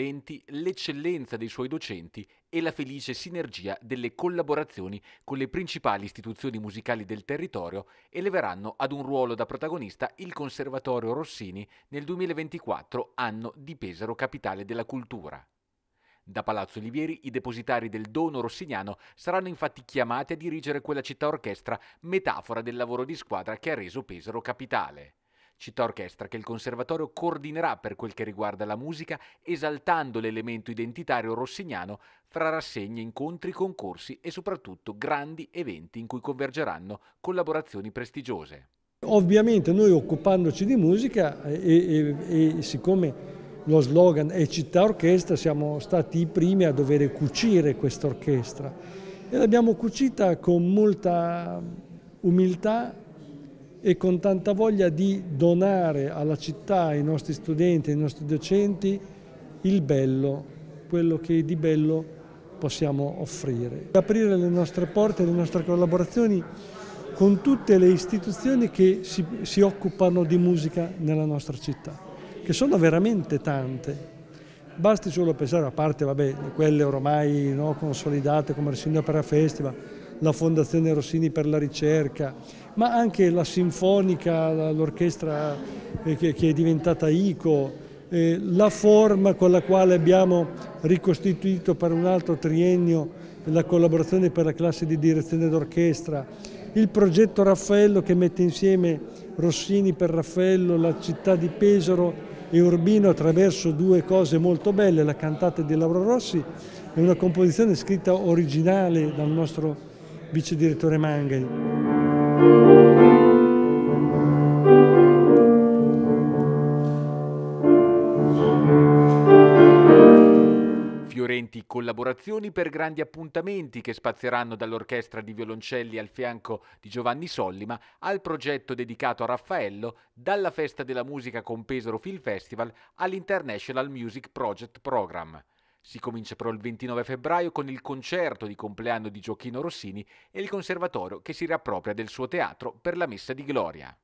talenti, l'eccellenza dei suoi docenti e la felice sinergia delle collaborazioni con le principali istituzioni musicali del territorio eleveranno ad un ruolo da protagonista il Conservatorio Rossini nel 2024, anno di Pesaro Capitale della Cultura. Da Palazzo Olivieri i depositari del dono rossiniano saranno infatti chiamati a dirigere quella città orchestra, metafora del lavoro di squadra che ha reso Pesaro capitale città orchestra che il Conservatorio coordinerà per quel che riguarda la musica, esaltando l'elemento identitario rossignano fra rassegne, incontri, concorsi e soprattutto grandi eventi in cui convergeranno collaborazioni prestigiose. Ovviamente noi occupandoci di musica e, e, e siccome lo slogan è città orchestra, siamo stati i primi a dover cucire questa orchestra e l'abbiamo cucita con molta umiltà e con tanta voglia di donare alla città, ai nostri studenti, ai nostri docenti, il bello, quello che di bello possiamo offrire. Aprire le nostre porte, le nostre collaborazioni con tutte le istituzioni che si, si occupano di musica nella nostra città, che sono veramente tante. Basti solo pensare, a parte vabbè, quelle ormai no, consolidate come il Signor Opera Festival, la Fondazione Rossini per la ricerca, ma anche la Sinfonica, l'orchestra eh, che è diventata ICO, eh, la forma con la quale abbiamo ricostituito per un altro triennio la collaborazione per la classe di direzione d'orchestra, il progetto Raffaello che mette insieme Rossini per Raffaello, la città di Pesaro e Urbino attraverso due cose molto belle, la cantata di Lauro Rossi è una composizione scritta originale dal nostro vice direttore Fiorenti collaborazioni per grandi appuntamenti che spazieranno dall'orchestra di violoncelli al fianco di Giovanni Sollima al progetto dedicato a Raffaello, dalla Festa della Musica con Pesaro Film Festival all'International Music Project Program. Si comincia però il 29 febbraio con il concerto di compleanno di Giochino Rossini e il conservatorio che si riappropria del suo teatro per la messa di gloria.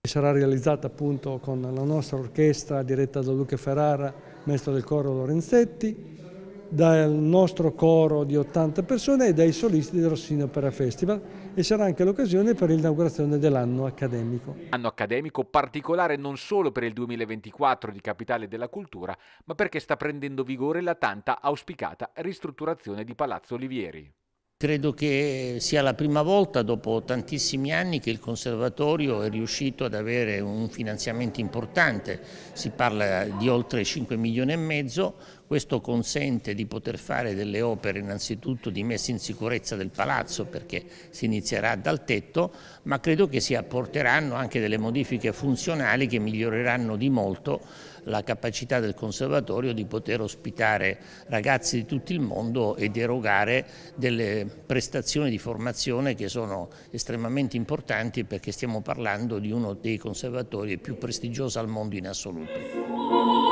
Sarà realizzata appunto con la nostra orchestra diretta da Luca Ferrara, maestro del coro Lorenzetti, dal nostro coro di 80 persone e dai solisti del Rossini Opera Festival e sarà anche l'occasione per l'inaugurazione dell'anno accademico. Anno accademico particolare non solo per il 2024 di Capitale della Cultura, ma perché sta prendendo vigore la tanta auspicata ristrutturazione di Palazzo Olivieri. Credo che sia la prima volta dopo tantissimi anni che il conservatorio è riuscito ad avere un finanziamento importante, si parla di oltre 5 milioni e mezzo, questo consente di poter fare delle opere innanzitutto di messa in sicurezza del palazzo perché si inizierà dal tetto, ma credo che si apporteranno anche delle modifiche funzionali che miglioreranno di molto la capacità del conservatorio di poter ospitare ragazzi di tutto il mondo ed erogare delle prestazioni di formazione che sono estremamente importanti perché stiamo parlando di uno dei conservatori più prestigiosi al mondo in assoluto.